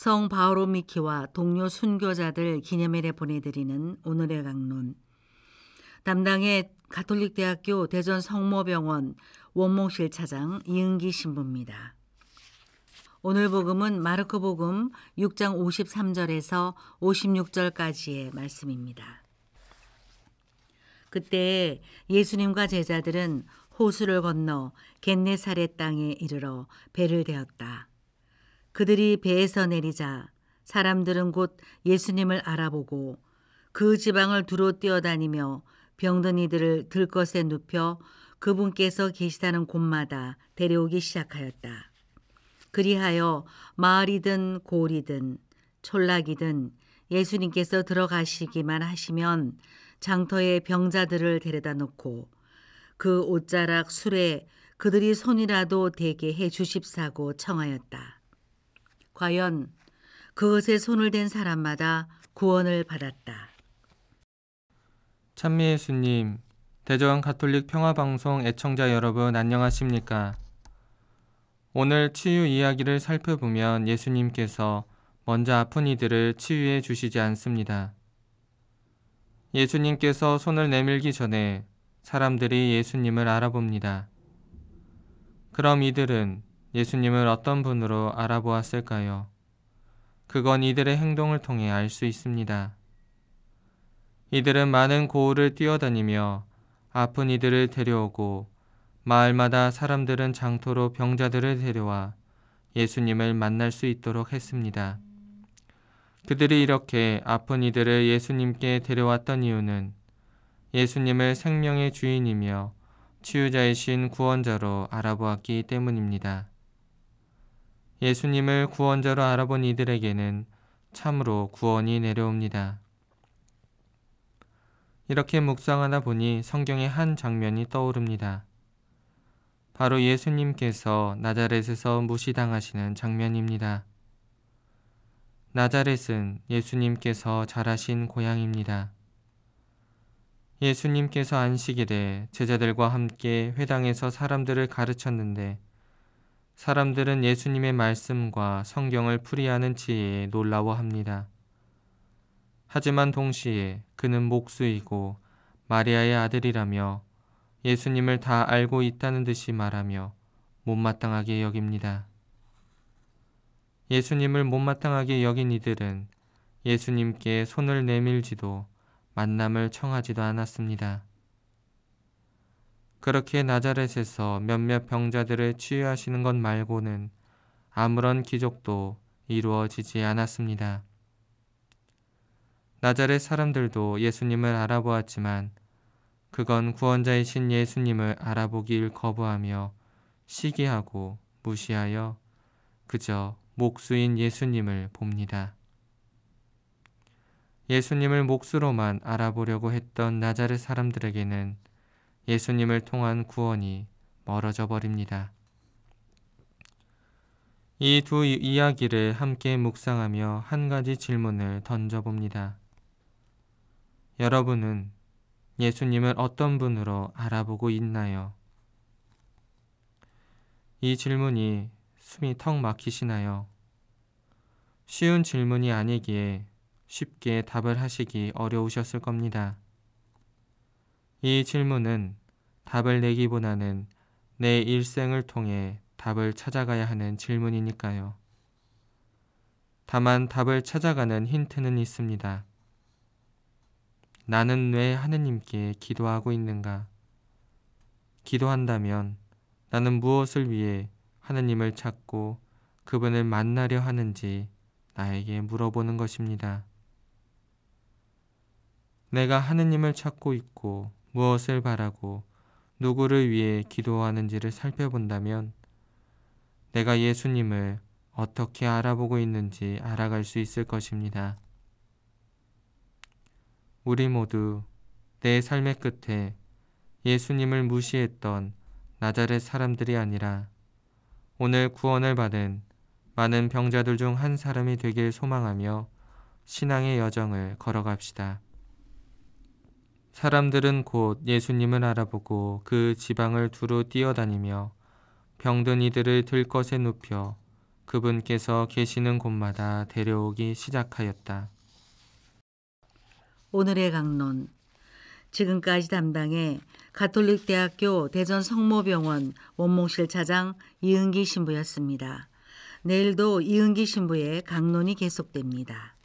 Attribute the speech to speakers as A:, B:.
A: 성 바오로 미키와 동료 순교자들 기념일에 보내드리는 오늘의 강론 담당의 가톨릭대학교 대전 성모병원 원목실 차장 이은기 신부입니다. 오늘 복음은 마르코 복음 6장 53절에서 56절까지의 말씀입니다. 그때 예수님과 제자들은 호수를 건너 겟네사렛 땅에 이르러 배를 대었다. 그들이 배에서 내리자 사람들은 곧 예수님을 알아보고 그 지방을 두루 뛰어다니며 병든 이들을 들것에 눕혀 그분께서 계시다는 곳마다 데려오기 시작하였다. 그리하여 마을이든 골이든 촌락이든 예수님께서 들어가시기만 하시면 장터에 병자들을 데려다 놓고 그 옷자락 술에 그들이 손이라도 대게 해 주십사고 청하였다. 과연 그것에 손을 댄 사람마다 구원을 받았다.
B: 찬미 예수님, 대전 가톨릭 평화방송 애청자 여러분 안녕하십니까? 오늘 치유 이야기를 살펴보면 예수님께서 먼저 아픈 이들을 치유해 주시지 않습니다. 예수님께서 손을 내밀기 전에 사람들이 예수님을 알아봅니다. 그럼 이들은 예수님을 어떤 분으로 알아보았을까요? 그건 이들의 행동을 통해 알 수 있습니다. 이들은 많은 고을을 뛰어다니며 아픈 이들을 데려오고 마을마다 사람들은 장터로 병자들을 데려와 예수님을 만날 수 있도록 했습니다. 그들이 이렇게 아픈 이들을 예수님께 데려왔던 이유는 예수님을 생명의 주인이며 치유자이신 구원자로 알아보았기 때문입니다. 예수님을 구원자로 알아본 이들에게는 참으로 구원이 내려옵니다. 이렇게 묵상하다 보니 성경의 한 장면이 떠오릅니다. 바로 예수님께서 나자렛에서 무시당하시는 장면입니다. 나자렛은 예수님께서 자라신 고향입니다. 예수님께서 안식일에 제자들과 함께 회당에서 사람들을 가르쳤는데 사람들은 예수님의 말씀과 성경을 풀이하는 지혜에 놀라워합니다. 하지만 동시에 그는 목수이고 마리아의 아들이라며 예수님을 다 알고 있다는 듯이 말하며 못마땅하게 여깁니다. 예수님을 못마땅하게 여긴 이들은 예수님께 손을 내밀지도 만남을 청하지도 않았습니다. 그렇게 나자렛에서 몇몇 병자들을 치유하시는 것 말고는 아무런 기적도 이루어지지 않았습니다. 나자렛 사람들도 예수님을 알아보았지만 그건 구원자이신 예수님을 알아보길 거부하며 시기하고 무시하여 그저 목수인 예수님을 봅니다. 예수님을 목수로만 알아보려고 했던 나자렛 사람들에게는 예수님을 통한 구원이 멀어져 버립니다. 이 두 이야기를 함께 묵상하며 한 가지 질문을 던져봅니다. 여러분은 예수님을 어떤 분으로 알아보고 있나요? 이 질문이 숨이 턱 막히시나요? 쉬운 질문이 아니기에 쉽게 답을 하시기 어려우셨을 겁니다. 이 질문은 답을 내기보다는 내 일생을 통해 답을 찾아가야 하는 질문이니까요. 다만 답을 찾아가는 힌트는 있습니다. 나는 왜 하느님께 기도하고 있는가? 기도한다면 나는 무엇을 위해 하느님을 찾고 그분을 만나려 하는지 나에게 물어보는 것입니다. 내가 하느님을 찾고 있고 무엇을 바라고 누구를 위해 기도하는지를 살펴본다면 내가 예수님을 어떻게 알아보고 있는지 알아갈 수 있을 것입니다. 우리 모두 내 삶의 끝에 예수님을 무시했던 나자렛 사람들이 아니라 오늘 구원을 받은 많은 병자들 중 한 사람이 되길 소망하며 신앙의 여정을 걸어갑시다. 사람들은 곧 예수님을 알아보고 그 지방을 두루 뛰어다니며 병든 이들을 들것에 눕혀 그분께서 계시는 곳마다 데려오기 시작하였다.
A: 오늘의 강론 지금까지 담당해 가톨릭대학교 대전 성모병원 원목실 차장 이은기 신부였습니다. 내일도 이은기 신부의 강론이 계속됩니다.